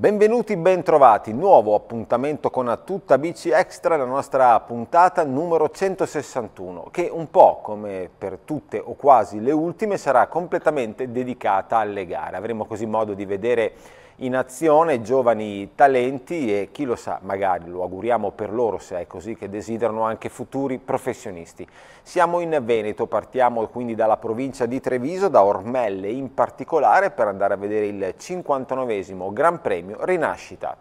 Benvenuti, bentrovati, nuovo appuntamento con a Tutta Bici Extra, la nostra puntata numero 161, che un po' come per tutte o quasi le ultime sarà completamente dedicata alle gare. Avremo così modo di vedere in azione giovani talenti e chi lo sa, magari lo auguriamo per loro se è così che desiderano anche futuri professionisti. Siamo in Veneto, partiamo quindi dalla provincia di Treviso, da Ormelle in particolare per andare a vedere il 59 Gran Premio Rinascita.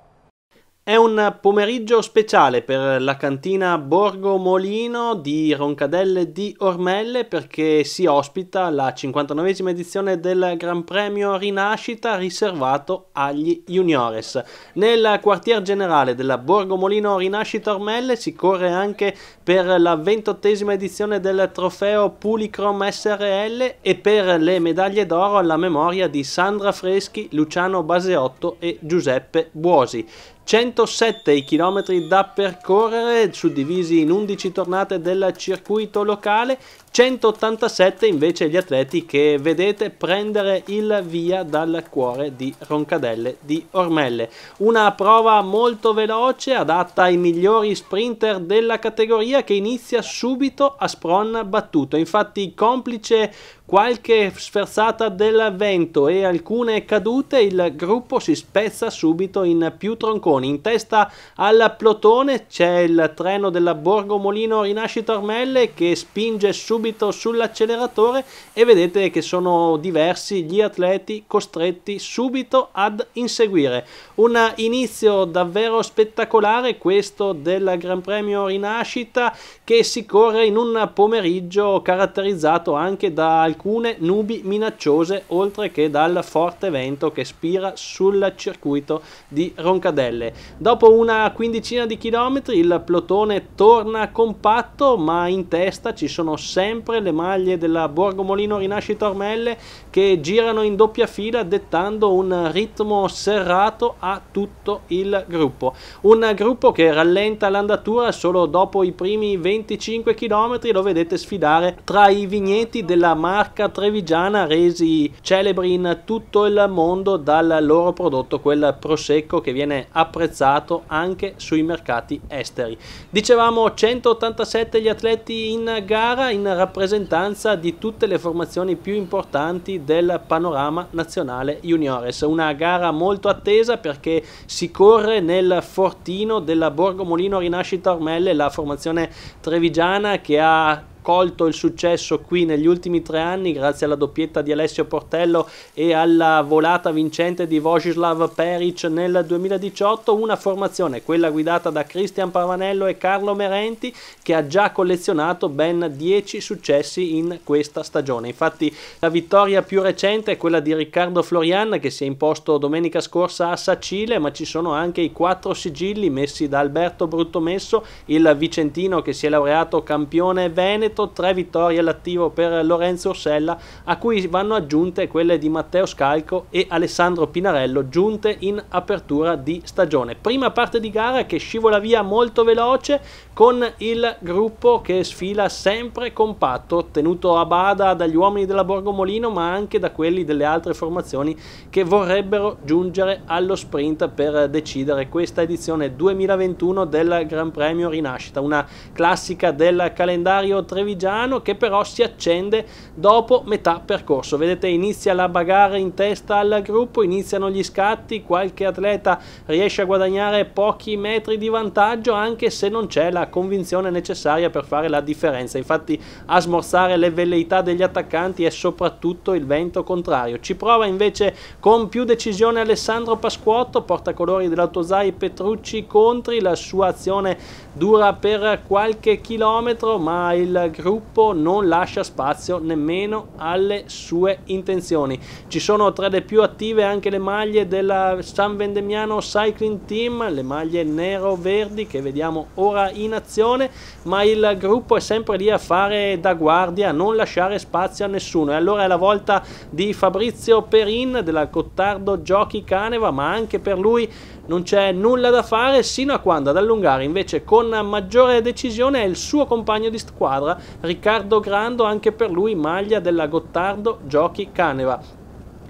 È un pomeriggio speciale per la cantina Borgo Molino di Roncadelle di Ormelle perché si ospita la 59esima edizione del Gran Premio Rinascita riservato agli juniores. Nel quartier generale della Borgo Molino Rinascita Ormelle si corre anche per la 28esima edizione del trofeo Pulicrom SRL e per le medaglie d'oro alla memoria di Sandra Freschi, Luciano Baseotto e Giuseppe Buosi. 107 i chilometri da percorrere suddivisi in 11 tornate del circuito locale 187 invece gli atleti che vedete prendere il via dal cuore di Roncadelle di Ormelle. Una prova molto veloce adatta ai migliori sprinter della categoria che inizia subito a spron battuto. Infatti complice qualche sferzata del vento e alcune cadute il gruppo si spezza subito in più tronconi. In testa al plotone c'è il treno della Borgo Molino Rinascita Ormelle che spinge subito subito sull'acceleratore e vedete che sono diversi gli atleti costretti subito ad inseguire. Un inizio davvero spettacolare questo del Gran Premio Rinascita che si corre in un pomeriggio caratterizzato anche da alcune nubi minacciose oltre che dal forte vento che spira sul circuito di Roncadelle. Dopo una quindicina di chilometri il plotone torna compatto ma in testa ci sono sempre sempre le maglie della Borgomolino Rinascita Ormelle che girano in doppia fila dettando un ritmo serrato a tutto il gruppo. Un gruppo che rallenta l'andatura solo dopo i primi 25 km lo vedete sfidare tra i vigneti della marca trevigiana resi celebri in tutto il mondo dal loro prodotto, quel prosecco che viene apprezzato anche sui mercati esteri. Dicevamo 187 gli atleti in gara in rappresentanza di tutte le formazioni più importanti del Panorama Nazionale Juniores. Una gara molto attesa perché si corre nel fortino della Borgo Molino Rinascita Ormelle, la formazione trevigiana che ha colto il successo qui negli ultimi tre anni grazie alla doppietta di Alessio Portello e alla volata vincente di Vojislav Peric nel 2018, una formazione, quella guidata da Cristian Pavanello e Carlo Merenti, che ha già collezionato ben 10 successi in questa stagione. Infatti la vittoria più recente è quella di Riccardo Florian che si è imposto domenica scorsa a Sacile, ma ci sono anche i quattro sigilli messi da Alberto Bruttomesso, il vicentino che si è laureato campione veneto Benevento, 3 vittorie all'attivo per Lorenzo Orsella, a cui vanno aggiunte quelle di Matteo Scalco e Alessandro Pinarello, giunte in apertura di stagione. Prima parte di gara che scivola via molto veloce con il gruppo che sfila sempre compatto, tenuto a bada dagli uomini della Borgo Molino, ma anche da quelli delle altre formazioni che vorrebbero giungere allo sprint per decidere questa edizione 2021 del Gran Premio Rinascita, una classica del calendario trevigliano Trevigiano che però si accende dopo metà percorso. Vedete inizia la bagarre in testa al gruppo, iniziano gli scatti, qualche atleta riesce a guadagnare pochi metri di vantaggio anche se non c'è la convinzione necessaria per fare la differenza. Infatti a smorzare le velleità degli attaccanti è soprattutto il vento contrario. Ci prova invece con più decisione Alessandro Pasquotto, portacolori dell'Autosai Petrucci Contri, la sua azione dura per qualche chilometro ma il gruppo non lascia spazio nemmeno alle sue intenzioni. Ci sono tra le più attive anche le maglie della San Vendemiano Cycling Team, le maglie nero-verdi che vediamo ora in azione, ma il gruppo è sempre lì a fare da guardia, a non lasciare spazio a nessuno. E allora è la volta di Fabrizio Perin della Cottardo Giochi Caneva, ma anche per lui non c'è nulla da fare sino a quando ad allungare invece con maggiore decisione è il suo compagno di squadra Riccardo Grando anche per lui maglia della Gottardo Giochi Caneva.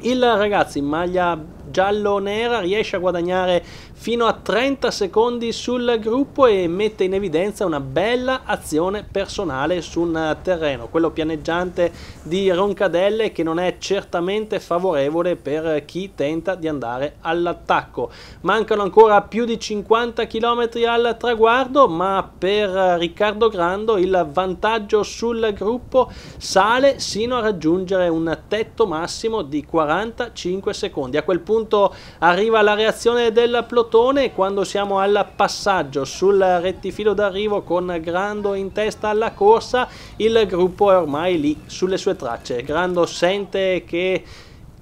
Il ragazzo in maglia giallo-nera riesce a guadagnare fino a 30 secondi sul gruppo e mette in evidenza una bella azione personale sul terreno, quello pianeggiante di Roncadelle che non è certamente favorevole per chi tenta di andare all'attacco. Mancano ancora più di 50 km al traguardo, ma per Riccardo Grando il vantaggio sul gruppo sale sino a raggiungere un tetto massimo di 45 secondi. A quel punto punto arriva la reazione del plotone quando siamo al passaggio sul rettifilo d'arrivo con Grando in testa alla corsa il gruppo è ormai lì sulle sue tracce Grando sente che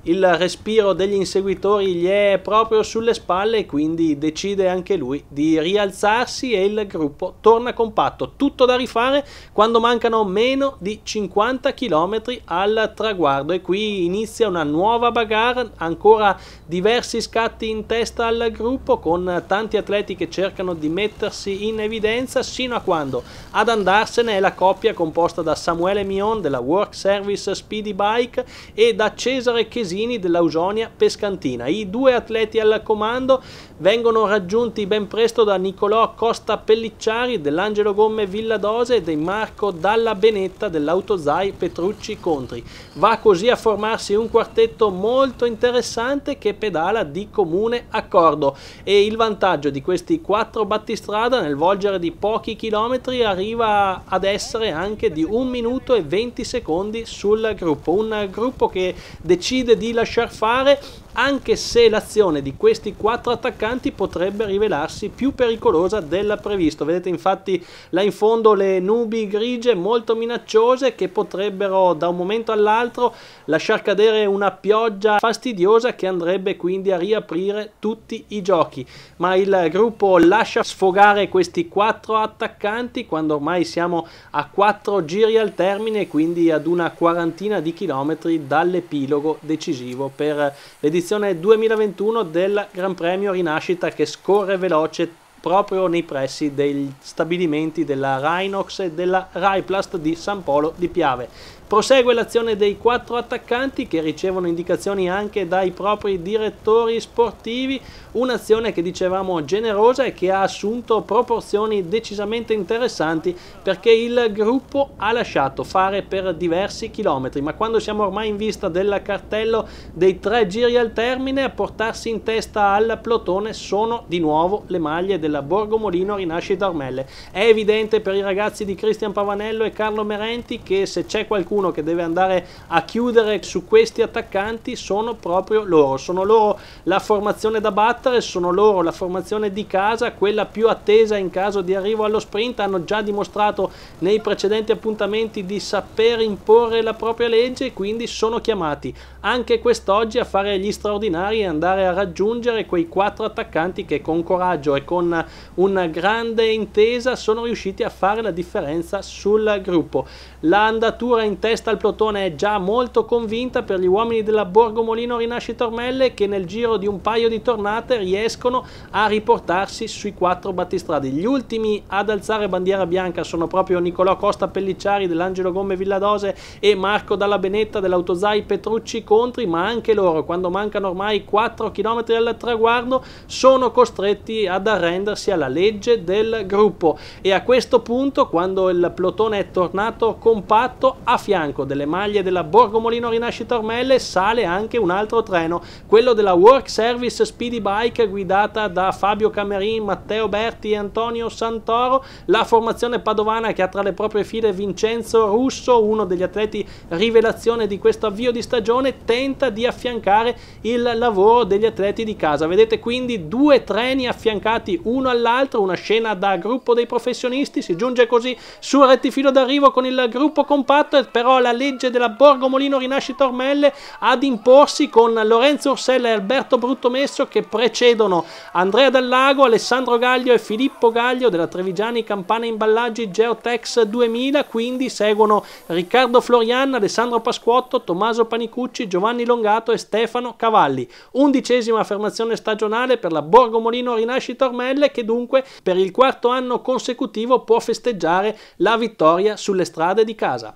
il respiro degli inseguitori gli è proprio sulle spalle e quindi decide anche lui di rialzarsi e il gruppo torna compatto. Tutto da rifare quando mancano meno di 50 km al traguardo e qui inizia una nuova bagarre, ancora diversi scatti in testa al gruppo con tanti atleti che cercano di mettersi in evidenza sino a quando ad andarsene è la coppia composta da Samuele Mion della Work Service Speedy Bike e da Cesare Chesini Marchesini dell'Ausonia Pescantina. I due atleti al comando vengono raggiunti ben presto da Nicolò Costa Pellicciari, dell'Angelo Gomme Villadose e di Marco Dalla Benetta dell'Autozai Petrucci Contri. Va così a formarsi un quartetto molto interessante che pedala di comune accordo e il vantaggio di questi quattro battistrada nel volgere di pochi chilometri arriva ad essere anche di 1 minuto e 20 secondi sul gruppo, un gruppo che decide di lasciar fare anche se l'azione di questi quattro attaccanti potrebbe rivelarsi più pericolosa della previsto. Vedete infatti là in fondo le nubi grigie molto minacciose che potrebbero da un momento all'altro lasciar cadere una pioggia fastidiosa che andrebbe quindi a riaprire tutti i giochi. Ma il gruppo lascia sfogare questi quattro attaccanti quando ormai siamo a quattro giri al termine, quindi ad una quarantina di chilometri dall'epilogo decisivo per l'edizione edizione 2021 del Gran Premio Rinascita che scorre veloce proprio nei pressi degli stabilimenti della Rhinox e della Raiplast di San Polo di Piave. Prosegue l'azione dei quattro attaccanti che ricevono indicazioni anche dai propri direttori sportivi, un'azione che dicevamo generosa e che ha assunto proporzioni decisamente interessanti perché il gruppo ha lasciato fare per diversi chilometri, ma quando siamo ormai in vista del cartello dei tre giri al termine a portarsi in testa al plotone sono di nuovo le maglie della Borgo Molino Rinascita Ormelle. È evidente per i ragazzi di Cristian Pavanello e Carlo Merenti che se c'è qualcuno che deve andare a chiudere su questi attaccanti sono proprio loro, sono loro la formazione da battere battere, sono loro la formazione di casa, quella più attesa in caso di arrivo allo sprint, hanno già dimostrato nei precedenti appuntamenti di saper imporre la propria legge, quindi sono chiamati anche quest'oggi a fare gli straordinari e andare a raggiungere quei quattro attaccanti che con coraggio e con una grande intesa sono riusciti a fare la differenza sul gruppo. L'andatura in testa al plotone è già molto convinta per gli uomini della Borgo Molino Rinascita Ormelle che nel giro di un paio di tornate riescono a riportarsi sui quattro battistrade. Gli ultimi ad alzare bandiera bianca sono proprio Nicolò Costa Pellicciari dell'Angelo Gomme Villadose e Marco Dalla Benetta dell'Autozai Petrucci Contri, ma anche loro quando mancano ormai 4 km al traguardo sono costretti ad arrendersi alla legge del gruppo e a questo punto quando il plotone è tornato con compatto a fianco delle maglie della Borgomolino Rinascita Ormelle sale anche un altro treno, quello della Work Service Speedy Bike guidata da Fabio Camerin, Matteo Berti e Antonio Santoro, la formazione padovana che ha tra le proprie file Vincenzo Russo, uno degli atleti rivelazione di questo avvio di stagione, tenta di affiancare il lavoro degli atleti di casa. Vedete quindi due treni affiancati uno all'altro, una scena da gruppo dei professionisti, si giunge così sul rettifilo d'arrivo con il gruppo gruppo compatto, però la legge della Borgo Molino Rinascita Ormelle ad imporsi con Lorenzo Orsella e Alberto Bruttomesso che precedono Andrea Dallago, Alessandro Gaglio e Filippo Gaglio della Trevigiani Campana Imballaggi Geotex 2000, quindi seguono Riccardo Florian, Alessandro Pasquotto, Tommaso Panicucci, Giovanni Longato e Stefano Cavalli. Undicesima affermazione stagionale per la Borgo Molino Rinascita Ormelle che dunque per il quarto anno consecutivo può festeggiare la vittoria sulle strade di casa.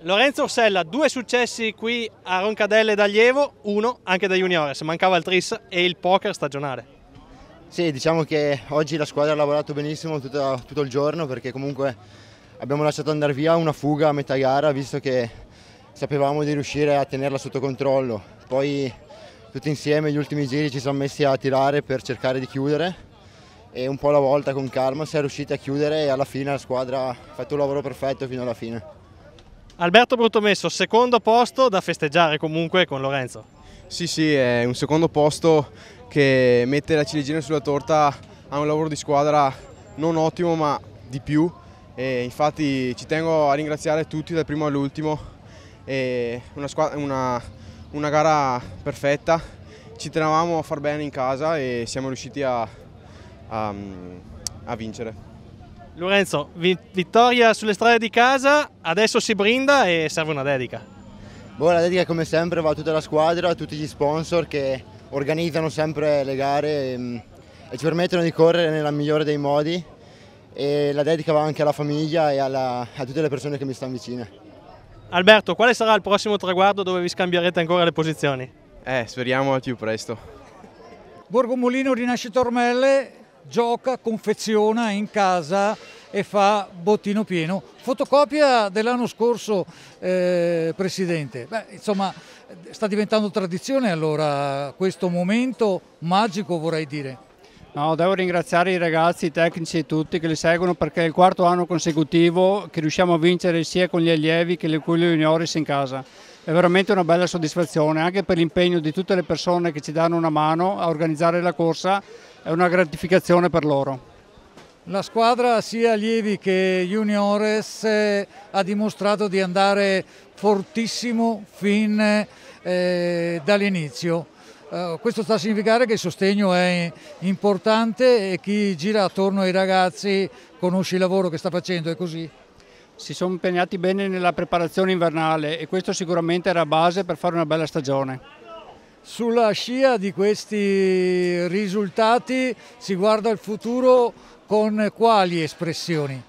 Lorenzo Orsella, due successi qui a Roncadelle da allievo, uno anche da Juniores, mancava il Tris e il poker stagionale. Sì, diciamo che oggi la squadra ha lavorato benissimo tutto, tutto il giorno perché comunque abbiamo lasciato andare via una fuga a metà gara visto che sapevamo di riuscire a tenerla sotto controllo. Poi tutti insieme gli ultimi giri ci siamo messi a tirare per cercare di chiudere e un po' alla volta con calma si è riusciti a chiudere e alla fine la squadra ha fatto un lavoro perfetto fino alla fine. Alberto Bruttomesso, secondo posto da festeggiare comunque con Lorenzo. Sì, sì, è un secondo posto che mette la ciliegina sulla torta a un lavoro di squadra non ottimo ma di più e infatti ci tengo a ringraziare tutti dal primo all'ultimo una, una, una gara perfetta ci tenevamo a far bene in casa e siamo riusciti a a, ehm, a vincere. Lorenzo, vittoria sulle strade di casa, adesso si brinda e serve una dedica. Boh, la dedica come sempre va a tutta la squadra, a tutti gli sponsor che organizzano sempre le gare e, ehm, e ci permettono di correre nella migliore dei modi e la dedica va anche alla famiglia e alla, a tutte le persone che mi stanno vicine. Alberto, quale sarà il prossimo traguardo dove vi scambierete ancora le posizioni? Eh, speriamo al più presto. Borgo Molino, Rinascita Ormelle gioca, confeziona in casa e fa bottino pieno. Fotocopia dell'anno scorso, eh, Presidente. Beh, insomma, sta diventando tradizione allora questo momento magico, vorrei dire. No, devo ringraziare i ragazzi, i tecnici e tutti che li seguono perché è il quarto anno consecutivo che riusciamo a vincere sia con gli allievi che con gli junioris in casa. È veramente una bella soddisfazione anche per l'impegno di tutte le persone che ci danno una mano a organizzare la corsa è una gratificazione per loro. La squadra sia allievi che juniores eh, ha dimostrato di andare fortissimo fin eh, dall'inizio. Eh, questo sta a significare che il sostegno è importante e chi gira attorno ai ragazzi conosce il lavoro che sta facendo, è così. Si sono impegnati bene nella preparazione invernale e questo sicuramente era base per fare una bella stagione. Sulla scia di questi risultati si guarda il futuro con quali espressioni?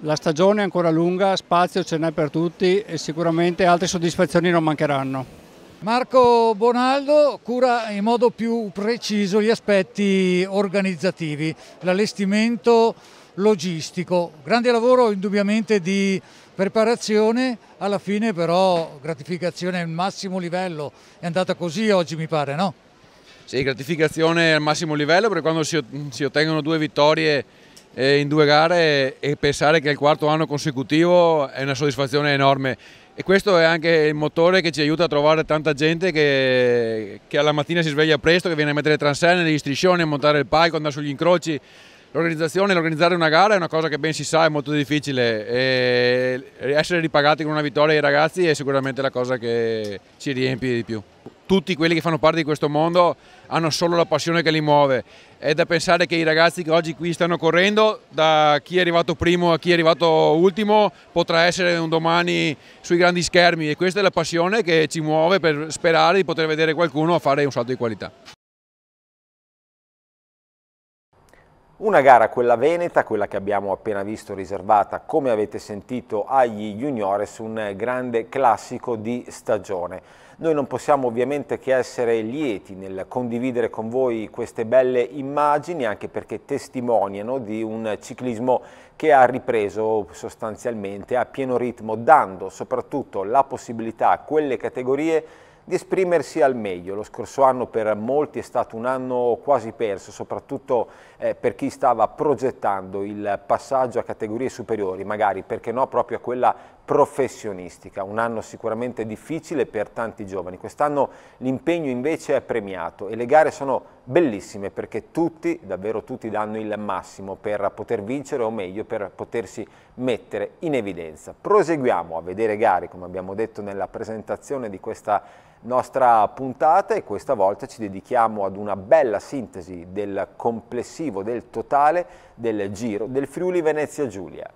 La stagione è ancora lunga, spazio ce n'è per tutti e sicuramente altre soddisfazioni non mancheranno. Marco Bonaldo cura in modo più preciso gli aspetti organizzativi, l'allestimento logistico. Grande lavoro indubbiamente di preparazione, alla fine però gratificazione al massimo livello, è andata così oggi mi pare, no? Sì, gratificazione al massimo livello perché quando si ottengono due vittorie eh, in due gare e pensare che è il quarto anno consecutivo è una soddisfazione enorme e questo è anche il motore che ci aiuta a trovare tanta gente che, che alla mattina si sveglia presto, che viene a mettere le transenne, gli striscioni, a montare il palco, andare sugli incroci L'organizzazione, l'organizzare una gara è una cosa che ben si sa è molto difficile e essere ripagati con una vittoria ai ragazzi è sicuramente la cosa che ci riempie di più. Tutti quelli che fanno parte di questo mondo hanno solo la passione che li muove. È da pensare che i ragazzi che oggi qui stanno correndo, da chi è arrivato primo a chi è arrivato ultimo, potrà essere un domani sui grandi schermi e questa è la passione che ci muove per sperare di poter vedere qualcuno fare un salto di qualità. Una gara, quella veneta, quella che abbiamo appena visto riservata, come avete sentito, agli juniores, un grande classico di stagione. Noi non possiamo ovviamente che essere lieti nel condividere con voi queste belle immagini, anche perché testimoniano di un ciclismo che ha ripreso sostanzialmente a pieno ritmo, dando soprattutto la possibilità a quelle categorie di esprimersi al meglio. Lo scorso anno per molti è stato un anno quasi perso, soprattutto eh, per chi stava progettando il passaggio a categorie superiori, magari perché no proprio a quella professionistica, un anno sicuramente difficile per tanti giovani. Quest'anno l'impegno invece è premiato e le gare sono bellissime perché tutti, davvero tutti, danno il massimo per poter vincere o meglio per potersi mettere in evidenza. Proseguiamo a vedere gare, come abbiamo detto nella presentazione di questa nostra puntata e questa volta ci dedichiamo ad una bella sintesi del complessivo, del totale del Giro del Friuli Venezia Giulia.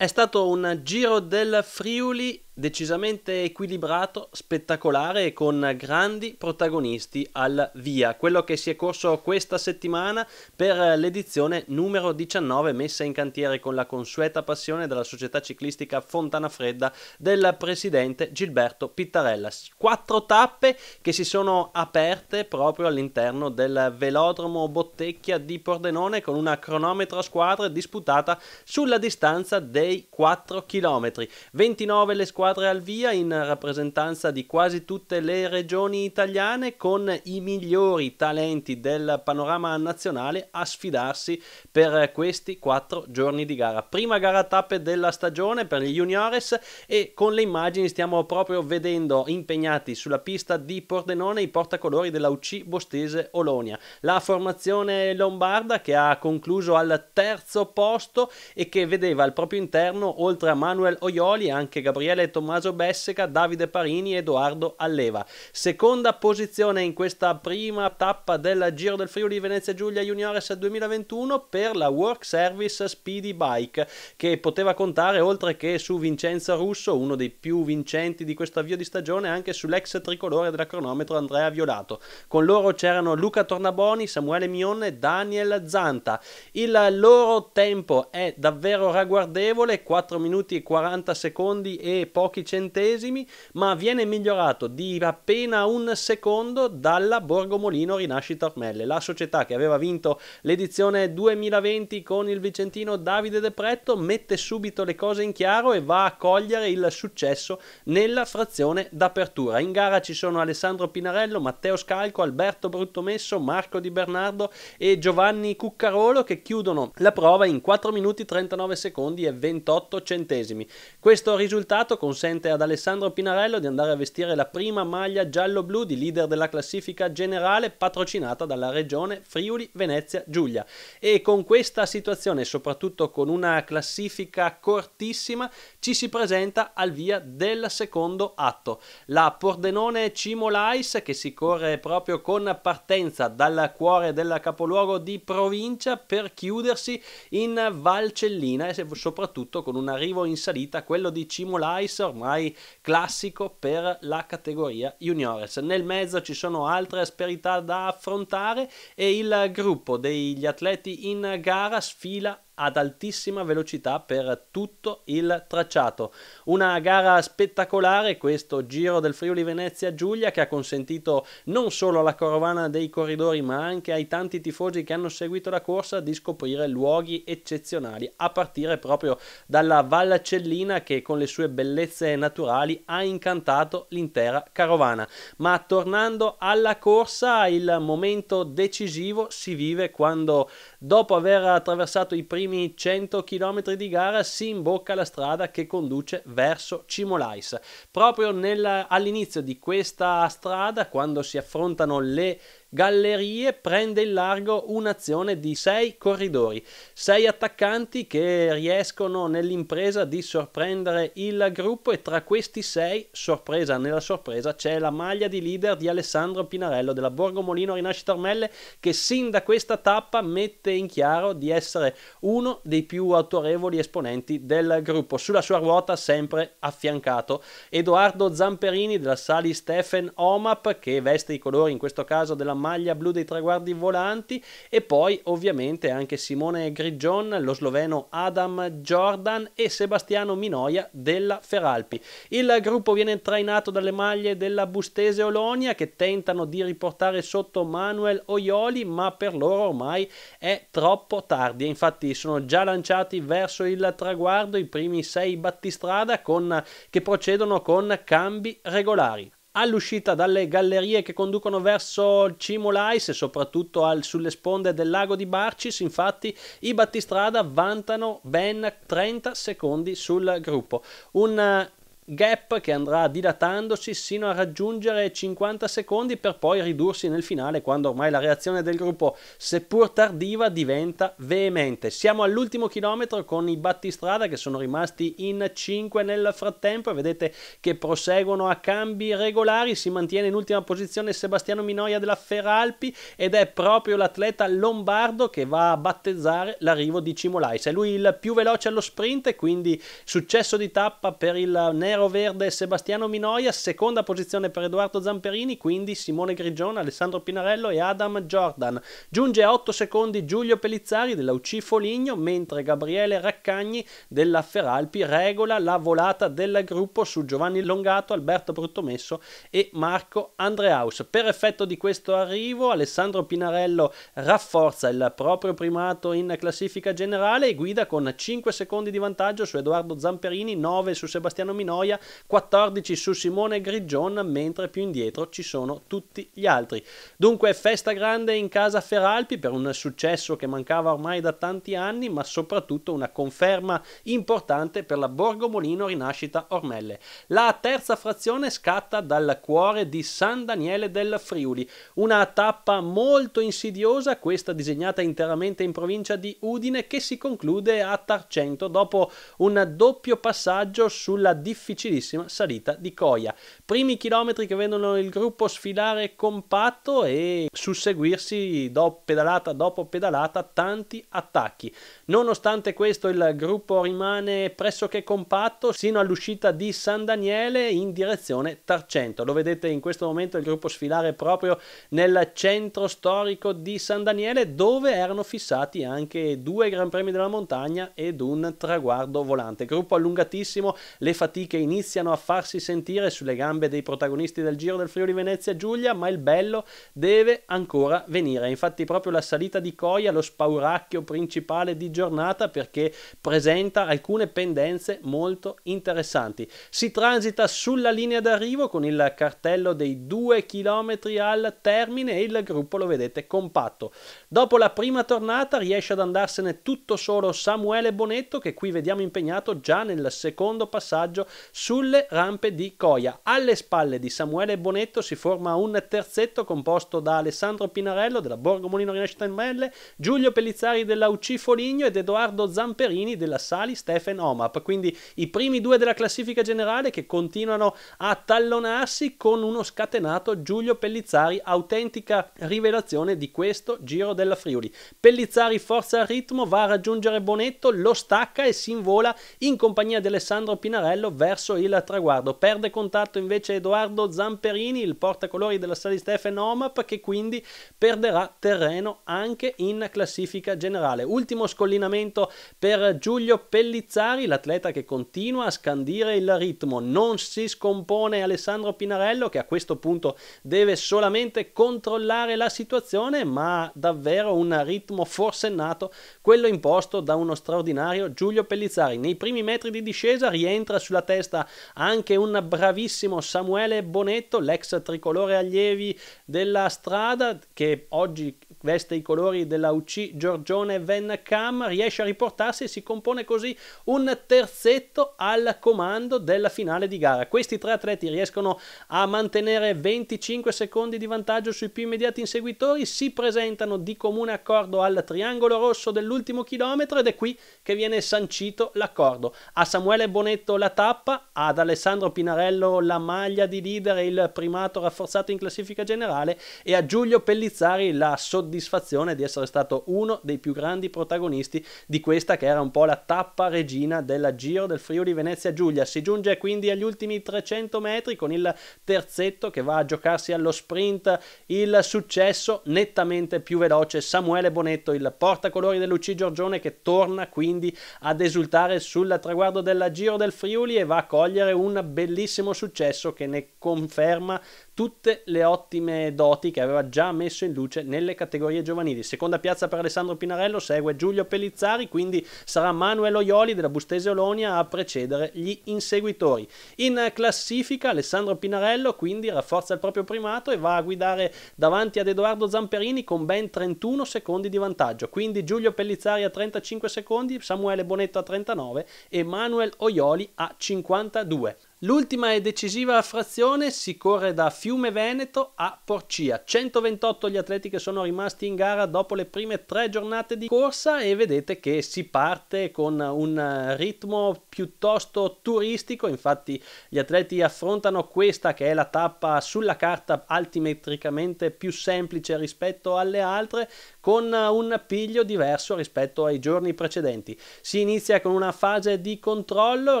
È stato un Giro del Friuli decisamente equilibrato, spettacolare e con grandi protagonisti al via. Quello che si è corso questa settimana per l'edizione numero 19 messa in cantiere con la consueta passione della società ciclistica Fontana Fredda del presidente Gilberto Pittarella. Quattro tappe che si sono aperte proprio all'interno del velodromo Bottecchia di Pordenone con una cronometro a squadre disputata sulla distanza dei 4 km. 29 le squadre squadre al via in rappresentanza di quasi tutte le regioni italiane con i migliori talenti del panorama nazionale a sfidarsi per questi quattro giorni di gara. Prima gara tappe della stagione per gli juniores e con le immagini stiamo proprio vedendo impegnati sulla pista di Pordenone i portacolori della UC Bostese Olonia. La formazione lombarda che ha concluso al terzo posto e che vedeva al proprio interno oltre a Manuel Oioli anche Gabriele Totti Tommaso Bessega, Davide Parini e Edoardo Alleva. Seconda posizione in questa prima tappa del Giro del Friuli Venezia Giulia Juniores 2021 per la Work Service Speedy Bike che poteva contare oltre che su Vincenzo Russo, uno dei più vincenti di questo avvio di stagione, anche sull'ex tricolore della cronometro Andrea Violato. Con loro c'erano Luca Tornaboni, Samuele Mionne, Daniel Zanta. Il loro tempo è davvero ragguardevole, 4 minuti e 40 secondi e pochi centesimi, ma viene migliorato di appena un secondo dalla Borgomolino Rinascita Ormelle, la società che aveva vinto l'edizione 2020 con il vicentino Davide De Pretto, mette subito le cose in chiaro e va a cogliere il successo nella frazione d'apertura. In gara ci sono Alessandro Pinarello, Matteo Scalco, Alberto Bruttomesso, Marco Di Bernardo e Giovanni Cuccarolo che chiudono la prova in 4 minuti 39 secondi e 28 centesimi. Questo risultato con consente ad Alessandro Pinarello di andare a vestire la prima maglia giallo-blu di leader della classifica generale patrocinata dalla regione Friuli Venezia Giulia. E con questa situazione, soprattutto con una classifica cortissima, ci si presenta al via del secondo atto. La Pordenone Cimolais che si corre proprio con partenza dal cuore del capoluogo di provincia per chiudersi in Valcellina e soprattutto con un arrivo in salita, quello di Cimolais mix ormai classico per la categoria juniores. Nel mezzo ci sono altre asperità da affrontare e il gruppo degli atleti in gara sfila ad altissima velocità per tutto il tracciato. Una gara spettacolare questo Giro del Friuli Venezia Giulia che ha consentito non solo alla carovana dei corridori ma anche ai tanti tifosi che hanno seguito la corsa di scoprire luoghi eccezionali a partire proprio dalla Vallacellina che con le sue bellezze naturali ha incantato l'intera carovana. Ma tornando alla corsa il momento decisivo si vive quando Dopo aver attraversato i primi 100 km di gara si imbocca la strada che conduce verso Cimolais. Proprio nel, all'inizio di questa strada, quando si affrontano le Gallerie prende in largo un'azione di 6 corridori, 6 attaccanti che riescono nell'impresa di sorprendere il gruppo e tra questi 6, sorpresa nella sorpresa, c'è la maglia di leader di Alessandro Pinarello della Borgo Molino Rinascita Ormelle che sin da questa tappa mette in chiaro di essere uno dei più autorevoli esponenti del gruppo. Sulla sua ruota sempre affiancato Edoardo Zamperini della Sali Stephen Omap che veste i colori in questo caso della maglia blu dei traguardi volanti e poi ovviamente anche Simone Grigion, lo sloveno Adam Jordan e Sebastiano Minoia della Feralpi. Il gruppo viene trainato dalle maglie della Bustese Olonia che tentano di riportare sotto Manuel Oioli ma per loro ormai è troppo tardi e infatti sono già lanciati verso il traguardo i primi sei battistrada con, che procedono con cambi regolari all'uscita dalle gallerie che conducono verso Cimolais e soprattutto al, sulle sponde del lago di Barcis, infatti i battistrada vantano ben 30 secondi sul gruppo. Un eh, gap che andrà dilatandosi sino a raggiungere 50 secondi per poi ridursi nel finale quando ormai la reazione del gruppo, seppur tardiva, diventa veemente. Siamo all'ultimo chilometro con i battistrada che sono rimasti in 5 nel frattempo e vedete che proseguono a cambi regolari, si mantiene in ultima posizione Sebastiano Minoia della Feralpi ed è proprio l'atleta lombardo che va a battezzare l'arrivo di Cimolais. È lui il più veloce allo sprint, quindi successo di tappa per il nero Nero Verde e Sebastiano Minoia, seconda posizione per Edoardo Zamperini, quindi Simone Grigione, Alessandro Pinarello e Adam Jordan. Giunge a 8 secondi Giulio Pellizzari della UC Foligno, mentre Gabriele Raccagni della Feralpi regola la volata del gruppo su Giovanni Longato, Alberto Bruttomesso e Marco Andreaus. Per effetto di questo arrivo, Alessandro Pinarello rafforza il proprio primato in classifica generale e guida con 5 secondi di vantaggio su Edoardo Zamperini, 9 su Sebastiano Minoia Noia, 14 su Simone Grigion, mentre più indietro ci sono tutti gli altri. Dunque festa grande in casa Feralpi per un successo che mancava ormai da tanti anni, ma soprattutto una conferma importante per la Borgomolino Rinascita Ormelle. La terza frazione scatta dal cuore di San Daniele del Friuli, una tappa molto insidiosa, questa disegnata interamente in provincia di Udine, che si conclude a Tarcento dopo un doppio passaggio sulla difficile difficilissima salita di Coia. Primi chilometri che vedono il gruppo sfilare compatto e susseguirsi do pedalata dopo pedalata tanti attacchi. Nonostante questo il gruppo rimane pressoché compatto sino all'uscita di San Daniele in direzione Tarcento. Lo vedete in questo momento il gruppo sfilare proprio nel centro storico di San Daniele dove erano fissati anche due Gran Premi della montagna ed un traguardo volante. Gruppo allungatissimo, le fatiche che iniziano a farsi sentire sulle gambe dei protagonisti del Giro del Friuli Venezia Giulia, ma il bello deve ancora venire. Infatti proprio la salita di Coia, lo spauracchio principale di giornata perché presenta alcune pendenze molto interessanti. Si transita sulla linea d'arrivo con il cartello dei 2 km al termine e il gruppo lo vedete compatto. Dopo la prima tornata riesce ad andarsene tutto solo Samuele Bonetto che qui vediamo impegnato già nel secondo passaggio sulle rampe di Coia. Alle spalle di Samuele Bonetto si forma un terzetto composto da Alessandro Pinarello della Borgo Molino Rinascita in Melle, Giulio Pellizzari della UC Foligno ed Edoardo Zamperini della Sali Stephen Omap. Quindi i primi due della classifica generale che continuano a tallonarsi con uno scatenato Giulio Pellizzari, autentica rivelazione di questo Giro della Friuli. Pellizzari forza il ritmo, va a raggiungere Bonetto, lo stacca e si invola in compagnia di Alessandro Pinarello verso verso il traguardo. Perde contatto invece Edoardo Zamperini, il portacolori della sala di Omap, che quindi perderà terreno anche in classifica generale. Ultimo scollinamento per Giulio Pellizzari, l'atleta che continua a scandire il ritmo. Non si scompone Alessandro Pinarello, che a questo punto deve solamente controllare la situazione, ma davvero un ritmo forsennato, quello imposto da uno straordinario Giulio Pellizzari. Nei primi metri di discesa rientra sulla testa testa anche un bravissimo Samuele Bonetto, l'ex tricolore allievi della strada, che oggi veste i colori della UC Giorgione Cam, riesce a riportarsi e si compone così un terzetto al comando della finale di gara. Questi tre atleti riescono a mantenere 25 secondi di vantaggio sui più immediati inseguitori, si presentano di comune accordo al triangolo rosso dell'ultimo chilometro ed è qui che viene sancito l'accordo. A Samuele Bonetto la tappa, ad Alessandro Pinarello la maglia di leader e il primato rafforzato in classifica generale e a Giulio Pellizzari la soddisfazione soddisfazione di essere stato uno dei più grandi protagonisti di questa che era un po' la tappa regina della Giro del Friuli Venezia Giulia. Si giunge quindi agli ultimi 300 metri con il terzetto che va a giocarsi allo sprint il successo nettamente più veloce Samuele Bonetto, il portacolori dell'UC Giorgione che torna quindi ad esultare sul traguardo della Giro del Friuli e va a cogliere un bellissimo successo che ne conferma tutte le ottime doti che aveva già messo in luce nelle categorie giovanili. Seconda piazza per Alessandro Pinarello, segue Giulio Pellizzari, quindi sarà Manuel Oioli della Bustese Olonia a precedere gli inseguitori. In classifica Alessandro Pinarello quindi rafforza il proprio primato e va a guidare davanti ad Edoardo Zamperini con ben 31 secondi di vantaggio. Quindi Giulio Pellizzari a 35 secondi, Samuele Bonetto a 39 e Manuel Oioli a 52. L'ultima e decisiva frazione si corre da Fiume Veneto a Porcia. 128 gli atleti che sono rimasti in gara dopo le prime tre giornate di corsa e vedete che si parte con un ritmo piuttosto turistico. Infatti gli atleti affrontano questa che è la tappa sulla carta altimetricamente più semplice rispetto alle altre con un piglio diverso rispetto ai giorni precedenti. Si inizia con una fase di controllo,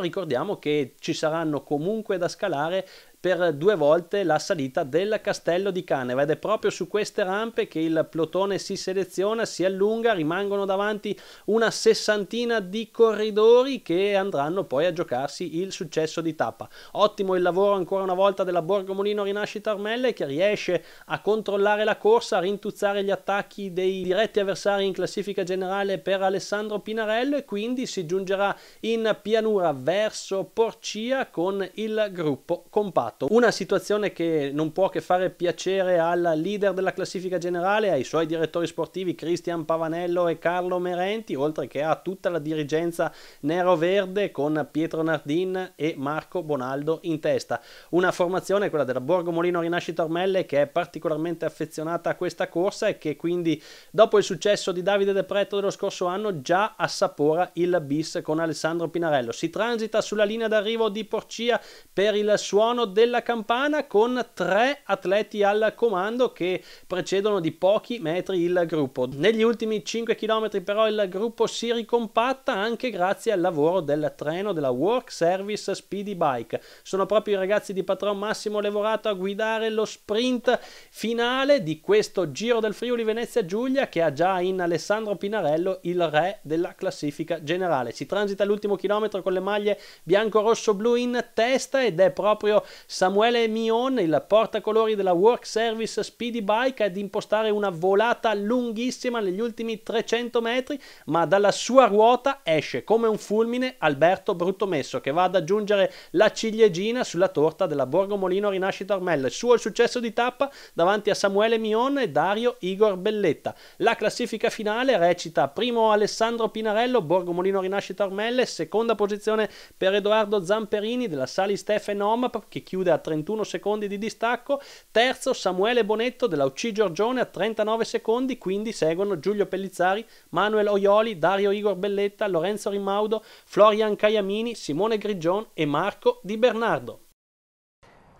ricordiamo che ci saranno comunque da scalare per due volte la salita del castello di Caneva ed è proprio su queste rampe che il plotone si seleziona, si allunga, rimangono davanti una sessantina di corridori che andranno poi a giocarsi il successo di tappa. Ottimo il lavoro ancora una volta della Borgo Molino Rinascita Armelle che riesce a controllare la corsa, a rintuzzare gli attacchi dei diretti avversari in classifica generale per Alessandro Pinarello e quindi si giungerà in pianura verso Porcia con il gruppo compatto fatto. Una situazione che non può che fare piacere al leader della classifica generale, ai suoi direttori sportivi Cristian Pavanello e Carlo Merenti, oltre che a tutta la dirigenza nero-verde con Pietro Nardin e Marco Bonaldo in testa. Una formazione, quella della Borgo Molino Rinascita Ormelle, che è particolarmente affezionata a questa corsa e che quindi dopo il successo di Davide De Pretto dello scorso anno già assapora il bis con Alessandro Pinarello. Si transita sulla linea d'arrivo di Porcia per il suono della Campana con tre atleti al comando che precedono di pochi metri il gruppo. Negli ultimi 5 km però il gruppo si ricompatta anche grazie al lavoro del treno della Work Service Speedy Bike. Sono proprio i ragazzi di patron Massimo Levorato a guidare lo sprint finale di questo Giro del Friuli Venezia Giulia che ha già in Alessandro Pinarello il re della classifica generale. Si transita l'ultimo chilometro con le maglie bianco-rosso-blu in testa ed è proprio Samuele Mion, il portacolori della Work Service Speedy Bike, ad impostare una volata lunghissima negli ultimi 300 metri, ma dalla sua ruota esce come un fulmine Alberto Bruttomesso, che va ad aggiungere la ciliegina sulla torta della Borgomolino Rinascita Ormella. Il suo successo di tappa davanti a Samuele Mion e Dario Igor Belletta. La classifica finale recita primo Alessandro Pinarello, Borgomolino Rinascita Ormelle, seconda posizione per Edoardo Zamperini della Sali Steffen Omap, che chiude chiude a 31 secondi di distacco, terzo Samuele Bonetto della UC Giorgione a 39 secondi, quindi seguono Giulio Pellizzari, Manuel Oioli, Dario Igor Belletta, Lorenzo Rimaudo, Florian Caiamini, Simone Grigion e Marco Di Bernardo.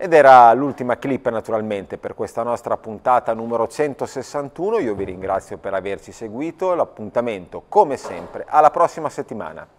Ed era l'ultima clip naturalmente per questa nostra puntata numero 161, io vi ringrazio per averci seguito, l'appuntamento come sempre alla prossima settimana.